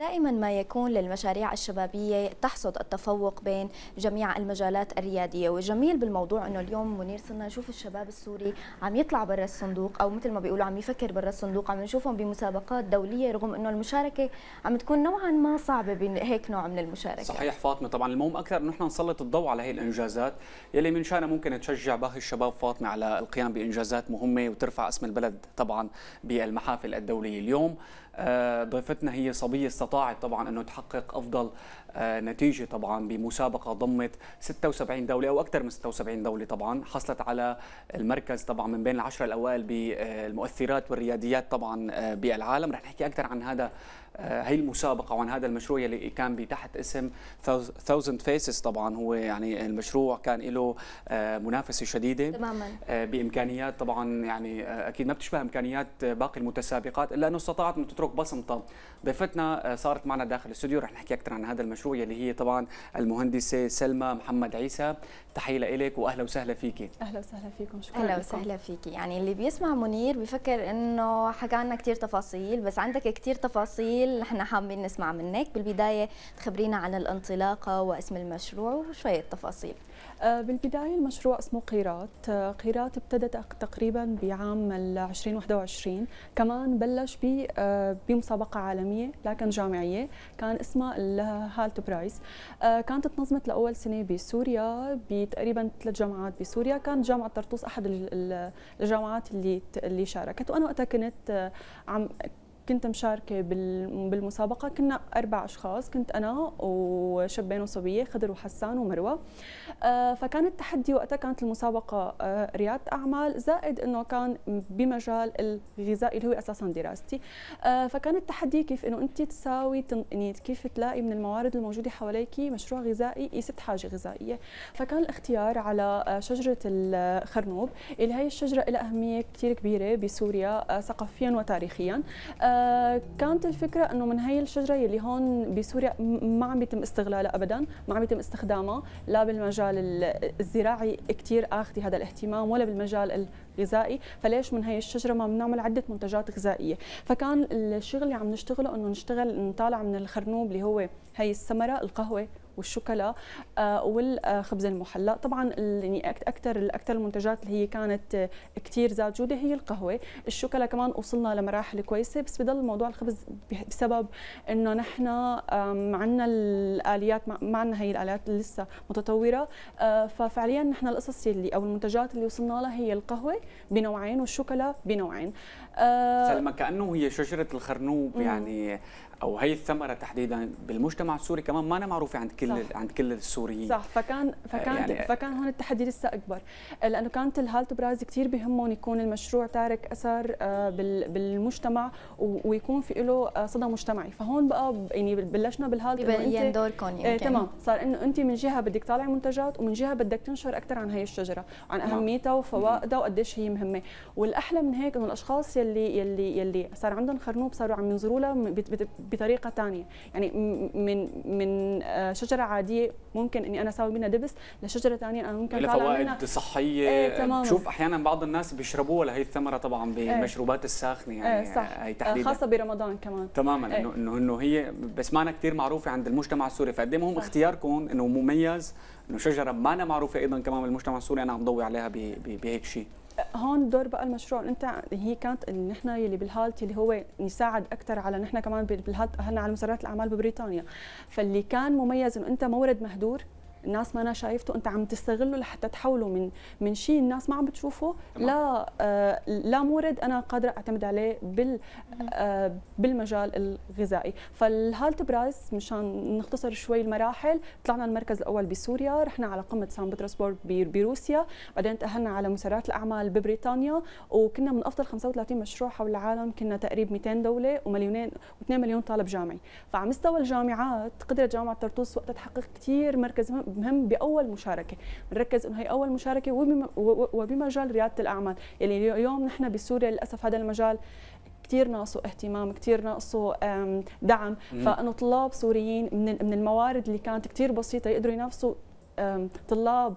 دائما ما يكون للمشاريع الشبابية تحصد التفوق بين جميع المجالات الريادية والجميل بالموضوع أنه اليوم منير صرنا نشوف الشباب السوري عم يطلع برا الصندوق أو مثل ما بيقولوا عم يفكر برا الصندوق عم نشوفهم بمسابقات دولية رغم أنه المشاركة عم تكون نوعا ما صعبة بهيك نوع من المشاركة صحيح فاطمة طبعا المهم أكثر أنه نحن نسلط الضوء على هي الإنجازات يلي من شأنها ممكن تشجع باقي الشباب فاطمة على القيام بإنجازات مهمة وترفع اسم البلد طبعا بالمحافل الدولية اليوم آه، ضيفتنا هي صبية استطاعت طبعا أنه تحقق أفضل آه، نتيجه طبعا بمسابقه ضمت 76 دوله او اكثر من 76 دوله طبعا حصلت على المركز طبعا من بين العشره الاوائل بالمؤثرات آه، والرياديات طبعا آه، بالعالم رح نحكي اكثر عن هذا هي المسابقه وعن هذا المشروع يلي كان بتحت اسم 1000 فيسز طبعا هو يعني المشروع كان له منافسه شديده تماما بامكانيات طبعا يعني اكيد ما بتشبه امكانيات باقي المتسابقات الا انه استطاعت انه تترك بصمتها ضيفتنا صارت معنا داخل الاستوديو رح نحكي اكثر عن هذا المشروع المشروع يلي هي طبعا المهندسه سلمى محمد عيسى تحيه لك واهلا وسهلا فيكي اهلا وسهلا فيكم شكرا اهلا وسهلا فيكي يعني اللي بيسمع منير بفكر انه حكى عنا كثير تفاصيل بس عندك كثير تفاصيل نحن حابين نسمع منك بالبدايه تخبرينا عن الانطلاقه واسم المشروع وشويه تفاصيل آه، بالبداية المشروع اسمه قيرات آه، قيرات ابتدت تقريبا بعام 2021 كمان بلش آه، بمسابقة عالمية لكن جامعية كان اسمها هالت برايس آه، كانت تنظمت لاول سنه بسوريا بتقريبا ثلاث جامعات بسوريا كانت جامعه طرطوس احد الجامعات اللي اللي شاركت وانا وقتها كنت آه، عم كنت مشاركه بالمسابقه كنا اربع اشخاص كنت انا وشابين وصبيه خضر وحسان ومروه آه، فكان التحدي وقتها كانت المسابقه آه، رياده اعمال زائد انه كان بمجال الغذاء اللي هو اساسا دراستي آه، فكان التحدي كيف انه انت تساوي يعني كيف تلاقي من الموارد الموجوده حواليك مشروع غذائي يسد حاجه غذائيه فكان الاختيار على شجره الخرنوب اللي هي الشجره لها اهميه كثير كبيره بسوريا ثقافيا وتاريخيا كانت الفكره انه من هي الشجره اللي هون بسوريا ما عم بيتم استغلالها ابدا ما عم بيتم استخدامها لا بالمجال الزراعي كثير اخذي هذا الاهتمام ولا بالمجال الغذائي فليش من هي الشجره ما بنعمل عده منتجات غذائيه فكان الشغل اللي عم نشتغله انه نشتغل نطالع من الخرنوب اللي هو هي الثمره القهوه والشوكولا آه، والخبز المحلى طبعا يعني اكثر اكثر المنتجات اللي هي كانت آه، كثير ذات جوده هي القهوه الشوكولا كمان وصلنا لمراحل كويسه بس بضل موضوع الخبز بسبب انه نحن عندنا الاليات ما عندنا هي الاليات لسه متطوره آه، ففعليا نحن القصص اللي او المنتجات اللي وصلنا لها هي القهوه بنوعين والشوكولا بنوعين سلمى كانه هي شجره الخرنوب يعني او هي الثمره تحديدا بالمجتمع السوري كمان ما أنا معروفه عند كل صح. عند كل السوريين صح فكان آه، فكان يعني فكان هون التحدي لسه اكبر آه، لانه كانت الهالت برايز كثير بهمهم يكون المشروع تارك اثر آه، بالمجتمع ويكون في له صدى مجتمعي فهون بقى يعني بلشنا بالهالت يبين دوركم يمكن آه تمام صار انه انت من جهه بدك تطالعي منتجات ومن جهه بدك تنشر اكثر عن هي الشجره عن اهميتها وفوائدها وقديش هي مهمه والاحلى من هيك انه الاشخاص يلي يلي يلي صار عندهم خرنوب صاروا عم ينظروا لها بطريقه ثانيه يعني من من آه، شجره عاديه ممكن اني انا اسوي منها دبس لشجره ثانيه انا ممكن اطلع فوائد منها صحيه ايه شوف احيانا بعض الناس بيشربوها لهي الثمره طبعا إيه. بالمشروبات الساخنه يعني ايه صح هي آه، تحديدا خاصه برمضان كمان تماما ايه. انه انه هي بس مانا كثير معروفه عند المجتمع السوري فقد إيه ما هم اختياركم انه مميز انه شجره ما معروفه ايضا كمان بالمجتمع السوري انا عم ضوي عليها بهيك شيء هون دور بقى المشروع انت هي كانت ان نحن يلي بالهالت اللي هو يساعد اكثر على نحن كمان بالهالت اهلنا على مسارات الاعمال ببريطانيا فاللي كان مميز انه انت مورد مهدور الناس ما أنا شايفته انت عم تستغله لحتى تحوله من من شيء الناس ما عم بتشوفه لا آه، لا مورد انا قادره اعتمد عليه بال آه، بالمجال الغذائي فالهالت برايس مشان نختصر شوي المراحل طلعنا المركز الاول بسوريا رحنا على قمه سان بطرسبورغ بروسيا بعدين تاهلنا على مسارات الاعمال ببريطانيا وكنا من افضل 35 مشروع حول العالم كنا تقريبا 200 دوله ومليونين و2 مليون طالب جامعي فعلى مستوى الجامعات قدرت جامعه طرطوس وقتها تحقق كثير مركز مهم باول مشاركه بنركز انه هي اول مشاركه وبمجال رياده الاعمال يلي اليوم نحن بسوريا للاسف هذا المجال كثير ناقصه اهتمام كثير ناقصه دعم فانه طلاب سوريين من من الموارد اللي كانت كثير بسيطه يقدروا ينافسوا طلاب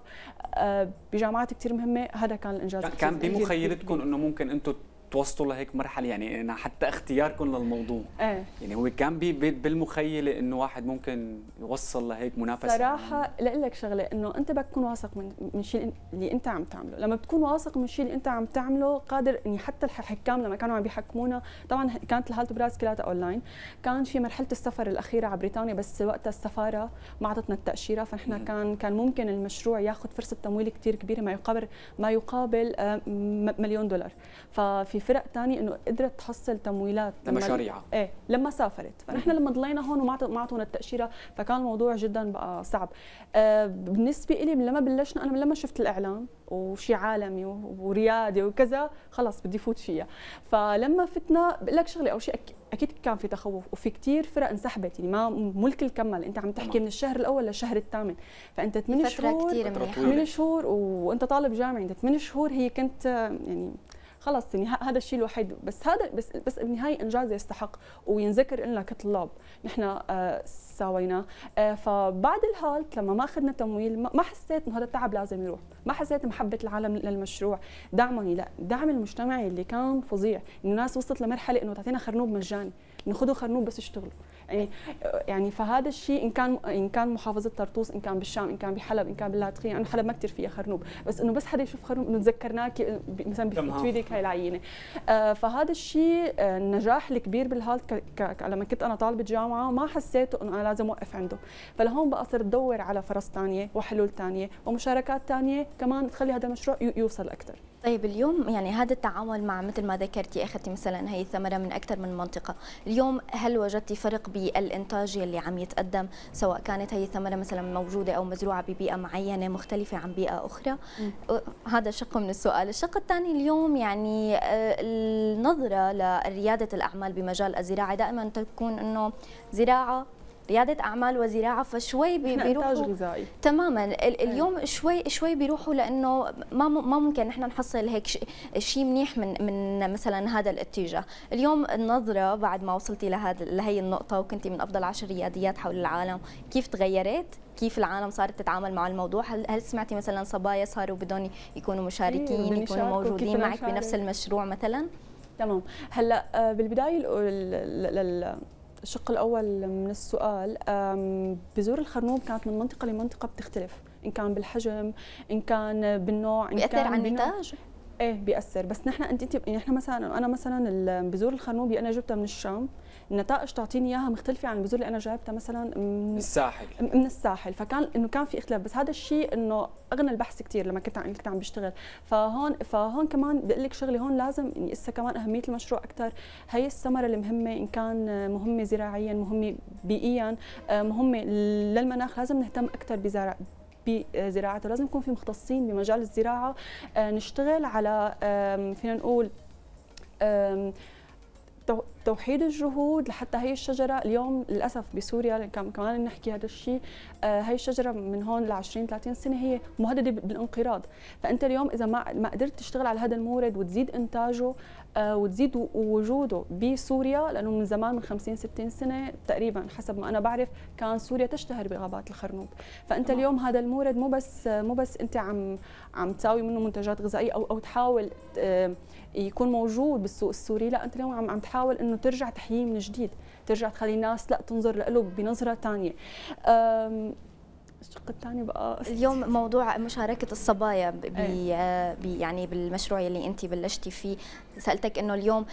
آه، بجامعات كثير مهمه هذا كان الانجاز كان بمخيلتكم انه ممكن انتم توصلوا لهيك مرحله يعني انا حتى اختياركم للموضوع ايه يعني هو كان بي بالمخيله انه واحد ممكن يوصل لهيك منافسه صراحه لاقول لك شغله انه انت بدك تكون واثق من من الشيء اللي انت عم تعمله لما بتكون واثق من الشيء اللي انت عم تعمله قادر اني حتى الحكام لما كانوا عم بيحكمونا طبعا كانت الهالت براس كلاتها اونلاين كان في مرحله السفر الاخيره على بريطانيا بس وقتها السفاره ما اعطتنا التاشيره فنحن كان كان ممكن المشروع ياخذ فرصه تمويل كثير كبيره ما يقابل ما يقابل آه، مليون دولار ففي فرق ثانيه انه قدرت تحصل تمويلات لمشاريعها ايه لما سافرت فنحن لما ضلينا هون وما اعطونا التاشيره فكان الموضوع جدا بقى صعب آه بالنسبه لي لما بلشنا انا لما شفت الاعلام وشي عالمي وريادي وكذا خلص بدي فوت فيها فلما فتنا بقول لك شغله او شيء اكيد كان في تخوف وفي كتير فرق انسحبت يعني ما مو الكل كمل انت عم تحكي من الشهر الاول للشهر الثامن فانت 8 شهور 8 شهور وانت طالب جامعي انت 8 شهور هي كنت يعني خلص يعني هذا الشيء الوحيد بس هذا بس بس بالنهايه انجاز يستحق وينذكر لنا كطلاب نحن آه، ساويناه آه، فبعد الهالت لما ما اخذنا تمويل ما حسيت انه هذا التعب لازم يروح ما حسيت محبه العالم للمشروع دعمني لا دعم المجتمعي اللي كان فظيع الناس وصلت لمرحله انه تعطينا خرنوب مجاني خذوا خرنوب بس اشتغلوا يعني،, يعني فهذا الشيء ان كان ان كان محافظه طرطوس ان كان بالشام ان كان بحلب ان كان باللاذقيه انا حلب ما كثير فيها خرنوب بس انه بس حدا يشوف خرنوب انه تذكرناك مثلا بتفيدك هاي العينه آه، فهذا الشيء آه، النجاح الكبير بالهالت لما كنت انا طالبه جامعه ما حسيته انه انا لازم اوقف عنده فلهون بقى صرت ادور على فرص ثانيه وحلول ثانيه ومشاركات ثانيه كمان تخلي هذا المشروع يوصل اكثر طيب اليوم يعني هذا التعامل مع مثل ما ذكرتي اخذتي مثلا هي الثمره من اكثر من منطقه، اليوم هل وجدتي فرق بالانتاج اللي عم يتقدم سواء كانت هي الثمره مثلا موجوده او مزروعه ببيئه معينه مختلفه عن بيئه اخرى؟ أه، هذا شق من السؤال، الشق الثاني اليوم يعني أه، النظره لرياده الاعمال بمجال الزراعه دائما تكون انه زراعه رياده اعمال وزراعه فشوي بيروحوا غذائي تماما إيه. اليوم شوي شوي بيروحوا لانه ما ما ممكن نحن نحصل هيك شيء منيح من من مثلا هذا الاتجاه اليوم النظره بعد ما وصلتي لهذا لهي النقطه وكنتي من افضل عشر رياديات حول العالم كيف تغيرت كيف العالم صارت تتعامل مع الموضوع هل, هل سمعتي مثلا صبايا صاروا بدهم يكونوا مشاركين يكونوا موجودين معك بنفس المشروع مثلا تمام هلا آه، بالبدايه الشق الاول من السؤال بذور الخرنوب كانت من منطقه لمنطقه بتختلف ان كان بالحجم ان كان بالنوع ان بيأثر كان على النتاج ايه بياثر بس نحن انت انت نحن يعني مثلا انا مثلا البذور الخرنوبي انا جبتها من الشام النتائج تعطيني اياها مختلفه عن البذور اللي انا جايبتها مثلا من الساحل من الساحل فكان انه كان في اختلاف بس هذا الشيء انه اغنى البحث كثير لما كنت عم كنت عم بشتغل فهون فهون كمان بقول لك شغله هون لازم يعني اسا كمان اهميه المشروع اكثر هي الثمره المهمه ان كان مهمه زراعيا مهمه بيئيا آه، مهمه للمناخ لازم نهتم اكثر بزراعه بزراعته لازم يكون في مختصين بمجال الزراعه آه، نشتغل على فينا نقول توحيد الجهود لحتى هي الشجره اليوم للاسف بسوريا كمان نحكي هذا الشيء آه، هي الشجره من هون ل 20 30 سنه هي مهدده بالانقراض فانت اليوم اذا ما ما قدرت تشتغل على هذا المورد وتزيد انتاجه آه، وتزيد وجوده بسوريا لانه من زمان من 50 60 سنه تقريبا حسب ما انا بعرف كان سوريا تشتهر بغابات الخرنوب فانت طبعا. اليوم هذا المورد مو بس مو بس انت عم عم تساوي منه منتجات غذائيه او او تحاول آه، يكون موجود بالسوق السوري لا انت اليوم عم عم تحاول انه ترجع تحييه من جديد ترجع تخلي الناس لا تنظر له بنظره ثانيه الشق الثاني بقى اليوم موضوع مشاركه الصبايا إيه. آه، بي يعني بالمشروع اللي انت بلشتي فيه سالتك انه اليوم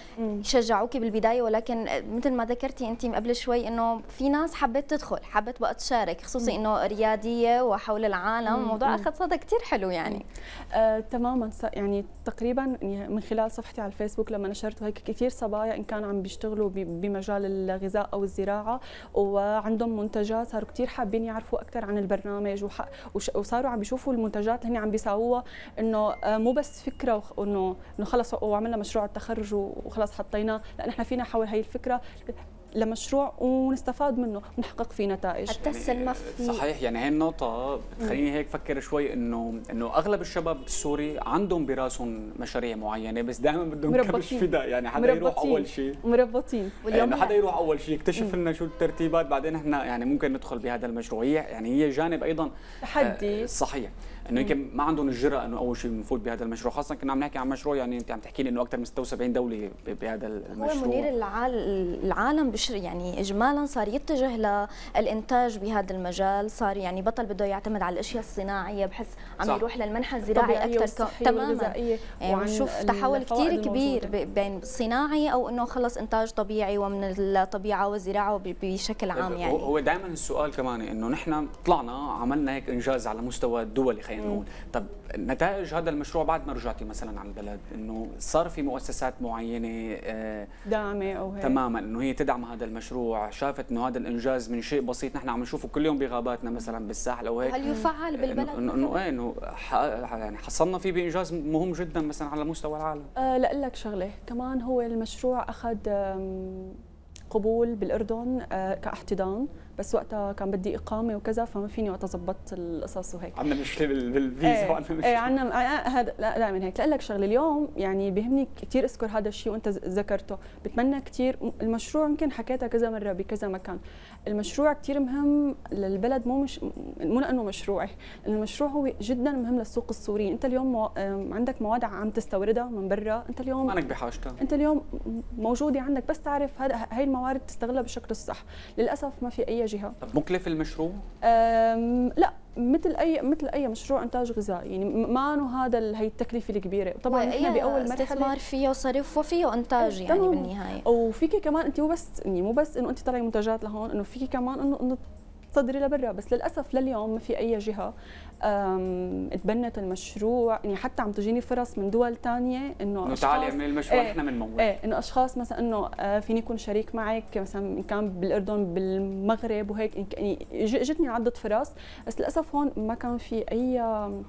شجعوك بالبدايه ولكن مثل ما ذكرتي انت قبل شوي انه في ناس حبت تدخل حبت بقى تشارك خصوصي انه رياديه وحول العالم الموضوع اخذ صدى كثير حلو يعني آه، تماما يعني تقريبا يعني من خلال صفحتي على الفيسبوك لما نشرت هيك كثير صبايا ان كان عم بيشتغلوا بمجال الغذاء او الزراعه وعندهم منتجات صاروا كثير حابين يعرفوا اكثر عن البرنامج البرنامج وصاروا عم بيشوفوا المنتجات اللي هن عم بيساووها انه آه، مو بس فكره انه انه خلص وعملنا مشروع التخرج وخلص حطيناه لا نحن فينا حول هي الفكره لمشروع ونستفاد منه ونحقق فيه نتائج حتى السلمى يعني في صحيح يعني هي النقطة بتخليني هيك فكر شوي انه انه اغلب الشباب السوري عندهم براسهم مشاريع معينة بس دائما بدهم كبش فدا يعني حدا يروح اول شيء مربطين إيه، واليوم يعني حدا يروح اول شيء يكتشف لنا شو الترتيبات بعدين احنا يعني ممكن ندخل بهذا المشروع هي يعني هي جانب ايضا تحدي آه، صحيح انه يمكن ما عندهم الجرأه انه اول شيء نفوت بهذا المشروع خاصه كنا عم نحكي عن مشروع يعني انت عم تحكي لي انه اكثر من 76 دوله بهذا المشروع هو مدير العالم بشر يعني اجمالا صار يتجه للانتاج بهذا المجال صار يعني بطل بده يعتمد على الاشياء الصناعيه بحس عم صح. يروح للمنحى الزراعي اكثر تماما بنشوف يعني تحول كثير كبير بين صناعي او انه خلص انتاج طبيعي ومن الطبيعه والزراعه بشكل عام يعني هو دائما السؤال كمان انه نحن طلعنا عملنا هيك انجاز على مستوى الدولي خلينا خلينا نقول طب نتائج هذا المشروع بعد ما رجعتي مثلا على البلد انه صار في مؤسسات معينه آه، داعمه او هيك تماما انه هي تدعم هذا المشروع شافت انه هذا الانجاز من شيء بسيط نحن عم نشوفه كل يوم بغاباتنا مثلا بالساحل او هيك هل يفعل بالبلد انه ايه انه يعني حصلنا فيه بانجاز مهم جدا مثلا على مستوى العالم أه لا لك شغله كمان هو المشروع اخذ قبول بالاردن آه، كاحتضان بس وقتها كان بدي اقامه وكذا فما فيني وقتها ظبطت القصص وهيك عندنا مشكله بالفيزا ايه وعندنا مشكله ايه عندنا آه، آه، هذا لا دائما هيك لاقول لك شغله اليوم يعني بيهمني كثير اذكر هذا الشيء وانت ذكرته بتمنى كثير المشروع يمكن حكيتها كذا مره بكذا مكان المشروع كتير مهم للبلد مو مش مو لانه مشروعي المشروع هو جدا مهم للسوق السوري انت اليوم مو... عندك مواد عم تستوردها من برا انت اليوم عنك بحاجتها انت اليوم موجوده عندك بس تعرف هذا هاي الموارد تستغلها بالشكل الصح للاسف ما في اي جهه طب مكلف المشروع لا مثل اي مثل اي مشروع انتاج غذائي يعني ما انه هذا هي التكلفه الكبيره طبعا نحن إيه، باول مرحله استثمار فيه وصرف وفيه انتاج إيه، يعني بالنهايه وفيكي كمان انت مو بس يعني مو بس انه انت طلعي منتجات لهون انه فيكي كمان انه انه صدري لبرا بس للاسف لليوم ما في اي جهه تبنت المشروع يعني حتى عم تجيني فرص من دول تانية انه تعالي اعملي المشروع إيه، احنا بنمول ايه انه اشخاص مثلا انه آه، فيني يكون شريك معك مثلا ان كان بالاردن بالمغرب وهيك يعني اجتني عده فرص بس للاسف هون ما كان في اي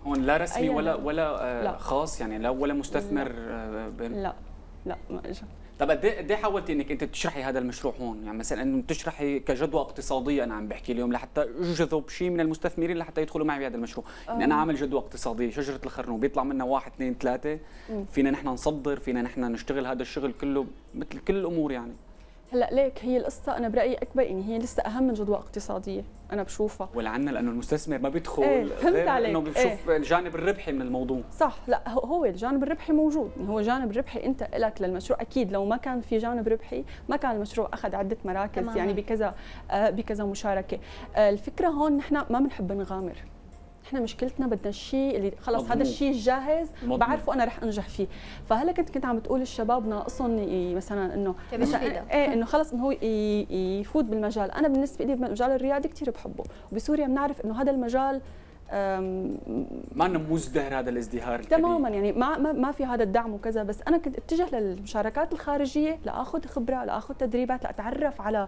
هون لا رسمي ولا ولا آه، لا. خاص يعني لا ولا مستثمر لا آه، لا, لا ما اجى طب إيه- قد ايه حاولتي انك انت تشرحي هذا المشروع هون يعني مثلا انه تشرحي كجدوى اقتصاديه انا عم بحكي اليوم لحتى اجذب شيء من المستثمرين لحتى يدخلوا معي بهذا المشروع يعني انا عامل جدوى اقتصاديه شجره الخرنوب بيطلع منها واحد اثنين ثلاثه فينا نحن نصدر فينا نحن نشتغل هذا الشغل كله مثل كل الامور يعني هلا ليك هي القصه انا برايي اكبر يعني هي لسه اهم من جدوى اقتصاديه انا بشوفها ولعنا لانه المستثمر ما بيدخل ايه غير عليك. انه بيشوف ايه. الجانب الربحي من الموضوع صح لا هو الجانب الربحي موجود يعني هو جانب ربحي انت لك للمشروع اكيد لو ما كان في جانب ربحي ما كان المشروع اخذ عده مراكز تمام. يعني بكذا آه بكذا مشاركه آه الفكره هون نحن ما بنحب نغامر احنا مشكلتنا بدنا الشيء اللي خلص هذا الشيء الجاهز مضمون. بعرفه انا رح انجح فيه فهلا كنت كنت عم بتقول الشباب ناقصهم مثلا انه مثلا ايه انه خلص انه هو يفوت بالمجال انا بالنسبه لي مجال الرياضه كثير بحبه وبسوريا بنعرف انه هذا المجال ما انه مزدهر هذا الازدهار تماما يعني ما ما في هذا الدعم وكذا بس انا كنت اتجه للمشاركات الخارجيه لاخذ خبره لاخذ تدريبات لاتعرف على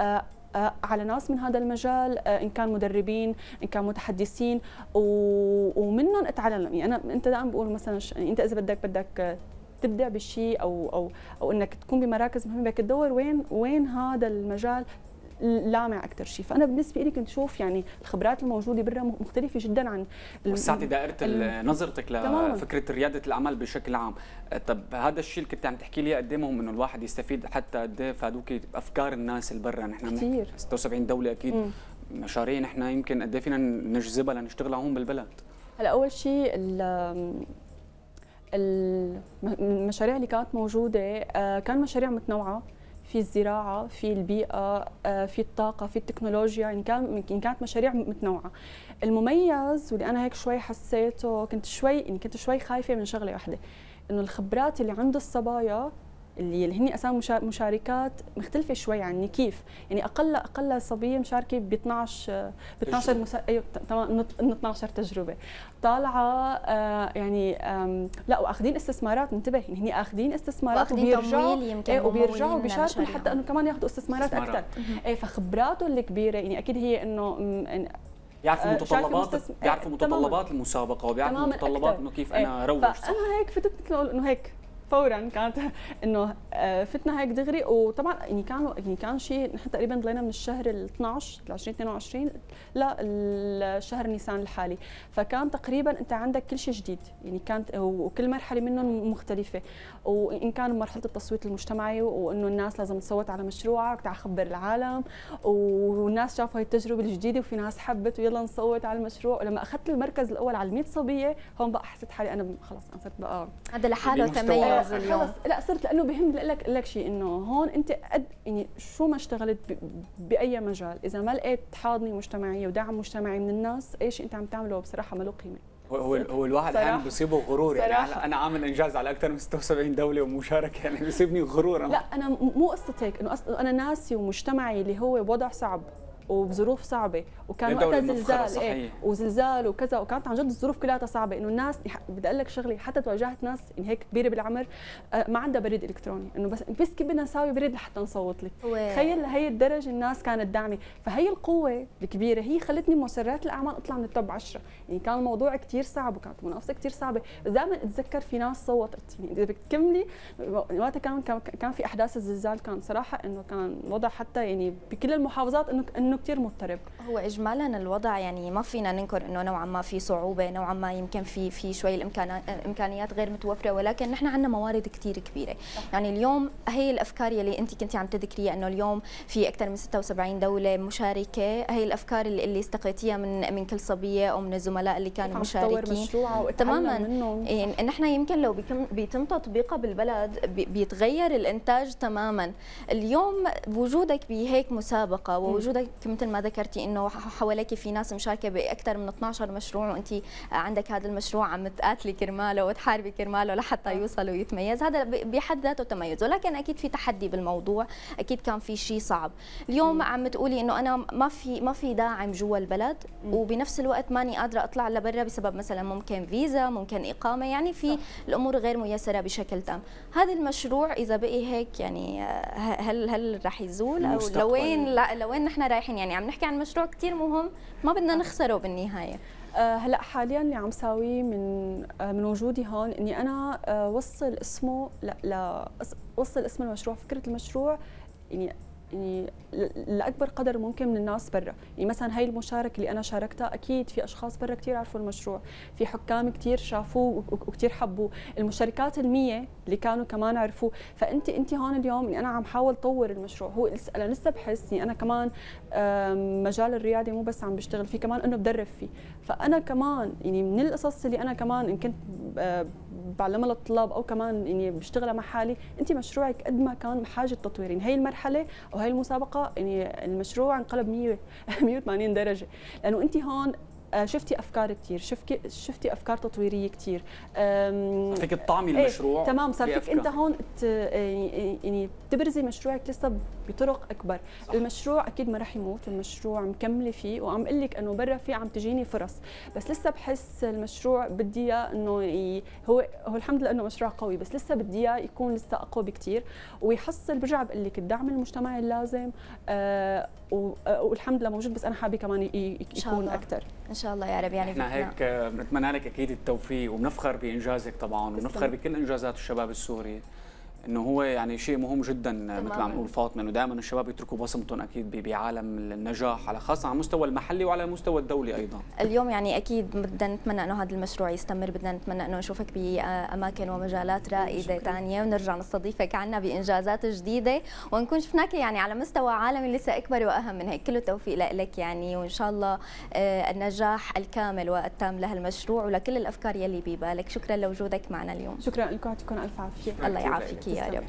آه، آه، على ناس من هذا المجال آه، ان كان مدربين ان كان متحدثين ومنهم اتعلم يعني انا انت دائما بقول مثلا يعني انت اذا بدك بدك تبدع بشيء او او او انك تكون بمراكز مهمه بدك تدور وين وين هذا المجال لامع اكثر شيء فانا بالنسبه لي كنت شوف يعني الخبرات الموجوده برا مختلفه جدا عن وسعتي دائره نظرتك لفكره رياده الاعمال بشكل عام طب هذا الشيء اللي كنت عم تحكي لي قدامهم إيه انه الواحد يستفيد حتى قد إيه فادوكي بافكار الناس اللي برا نحن كثير 76 دوله اكيد مشاريع نحن يمكن قد إيه فينا نجذبها لنشتغل هون بالبلد هلا اول شيء المشاريع اللي كانت موجوده آه، كان مشاريع متنوعه في الزراعه في البيئه آه، في الطاقه في التكنولوجيا ان كان كانت مشاريع متنوعه المميز واللي انا هيك شوي حسيته كنت شوي كنت شوي خايفه من شغله واحده انه الخبرات اللي عند الصبايا اللي, هن اسامي مشاركات مختلفه شوي عني كيف يعني اقل اقل صبيه مشاركه ب 12 ب 12 مسا... ايوه تمام من 12 تجربه طالعه آه، يعني لا واخذين استثمارات انتبه يعني هن اخذين استثمارات وبيرجعوا يمكن ايه وبيرجعوا بيشاركوا حتى انه كمان ياخذوا استثمارات, اكثر ايه فخبراته الكبيره يعني اكيد هي انه يعرفوا آه، متطلبات بيعرفوا إيه، متطلبات المسابقه وبيعرفوا متطلبات انه كيف انا إيه، اروج انا هيك فتت انه هيك فورا كانت انه آه، فتنا هيك دغري وطبعا يعني كانوا يعني كان شيء نحن تقريبا ضلينا من الشهر ال 12 ل 2022 لشهر نيسان الحالي فكان تقريبا انت عندك كل شيء جديد يعني كانت وكل مرحله منهم مختلفه وان كان مرحله التصويت المجتمعي وانه الناس لازم تصوت على مشروعك تعال خبر العالم والناس شافوا هي التجربه الجديده وفي ناس حبت ويلا نصوت على المشروع ولما اخذت المركز الاول على ال 100 صبيه هون بقى حسيت حالي انا خلص انا صرت بقى هذا لحاله تميز اليوم خلص لا صرت لانه بهم لك لك شيء انه هون انت قد يعني شو ما اشتغلت باي مجال اذا ما لقيت حاضنه مجتمعيه ودعم مجتمعي من الناس ايش انت عم تعمله بصراحه ما له قيمه هو هو الواحد الان بيصيبه غرور يعني انا عامل انجاز على اكثر من 76 دوله ومشاركه يعني بيصيبني غرور لا انا مو قصه هيك انه انا ناسي ومجتمعي اللي هو وضع صعب وبظروف صعبه وكان وقتها زلزال ايه وزلزال وكذا وكانت عن جد الظروف كلها صعبه انه الناس بدي اقول لك شغله حتى تواجهت ناس يعني هيك كبيره بالعمر آه، ما عندها بريد الكتروني انه بس بس كيف بدنا نساوي بريد لحتى نصوت لك تخيل لهي الدرجه الناس كانت داعمه فهي القوه الكبيره هي خلتني مسرات الاعمال اطلع من التوب 10 يعني كان الموضوع كثير صعب وكانت منافسه كثير صعبه بس دائما اتذكر في ناس صوتت يعني اذا بدك تكملي وقتها كان كان في احداث الزلزال كان صراحه انه كان وضع حتى يعني بكل المحافظات انه انه كثير مضطرب هو اجمالا الوضع يعني ما فينا ننكر انه نوعا ما في صعوبه نوعا ما يمكن في في شوي الامكانيات غير متوفره ولكن نحن عندنا موارد كثير كبيره يعني اليوم هي الافكار اللي انت كنت عم تذكريها انه اليوم في اكثر من 76 دوله مشاركه هي الافكار اللي, اللي استقيتيها من من كل صبيه او من الزملاء اللي كانوا مشاركين تماما منه. يعني نحن يمكن لو بيتم تطبيقها بالبلد بيتغير الانتاج تماما اليوم وجودك بهيك مسابقه ووجودك مثل ما ذكرتي انه حواليك في ناس مشاركه باكثر من 12 مشروع وانت عندك هذا المشروع عم تقاتلي كرماله وتحاربي كرماله لحتى آه. يوصل ويتميز هذا بحد ذاته تميز ولكن اكيد في تحدي بالموضوع اكيد كان في شيء صعب اليوم عم تقولي انه انا ما في ما في داعم جوا البلد وبنفس الوقت ماني قادره اطلع لبرا بسبب مثلا ممكن فيزا ممكن اقامه يعني في صح. الامور غير ميسره بشكل تام هذا المشروع اذا بقي هيك يعني آه، هل هل رح يزول او لوين لوين نحن رايحين يعني عم نحكي عن مشروع كثير مهم ما بدنا نخسره بالنهايه آه، هلا حاليا اللي عم ساوي من آه، من وجودي هون اني انا آه، وصل اسمه لا لا وصل اسم المشروع فكره المشروع يعني يعني لاكبر قدر ممكن من الناس برا يعني مثلا هاي المشاركه اللي انا شاركتها اكيد في اشخاص برا كثير عرفوا المشروع في حكام كثير شافوه وكثير حبوه المشاركات المية اللي كانوا كمان عرفوه فانت انت هون اليوم اني يعني انا عم حاول طور المشروع هو انا لسه بحس اني يعني انا كمان مجال الرياده مو بس عم بشتغل فيه كمان انه بدرب فيه فانا كمان يعني من القصص اللي انا كمان ان كنت آه، بعلمها للطلاب او كمان يعني بشتغلها مع حالي انت مشروعك قد ما كان بحاجه تطوير يعني هي المرحله وهي المسابقه يعني المشروع انقلب 100 180 درجه لانه انت هون آه، شفتي افكار كثير شفتي شفتي افكار تطويريه كثير صار فيك تطعمي إيه، المشروع ايه تمام صار فيك انت هون يعني-, يعني تبرزي مشروعك لسه بطرق اكبر صح. المشروع اكيد ما راح يموت المشروع مكمله فيه وعم اقول لك انه برا في عم تجيني فرص بس لسه بحس المشروع بدي اياه انه هو هو الحمد لله انه مشروع قوي بس لسه بدي اياه يكون لسه اقوى بكثير ويحصل برجع بقول لك الدعم المجتمعي اللازم آه, آه، والحمد لله موجود بس انا حابه كمان يكون اكثر ان شاء الله يا رب يعني احنا هيك آه، بنتمنى لك اكيد التوفيق وبنفخر بانجازك طبعا وبنفخر بكل انجازات الشباب السوري انه هو يعني شيء مهم جدا مثل ما عم نقول فاطمه انه دائما الشباب يتركوا بصمتهم اكيد بعالم النجاح على خاصه على المستوى المحلي وعلى المستوى الدولي ايضا اليوم يعني اكيد بدنا نتمنى انه هذا المشروع يستمر بدنا نتمنى انه نشوفك باماكن ومجالات رائده ثانيه ونرجع نستضيفك عنا بانجازات جديده ونكون شفناك يعني على مستوى عالمي لسه اكبر واهم من هيك كل التوفيق لك يعني وان شاء الله آه، النجاح الكامل والتام لهالمشروع ولكل الافكار يلي ببالك شكرا لوجودك معنا اليوم شكرا لكم يعطيكم الف عافيه الله يعافيك يا Яре.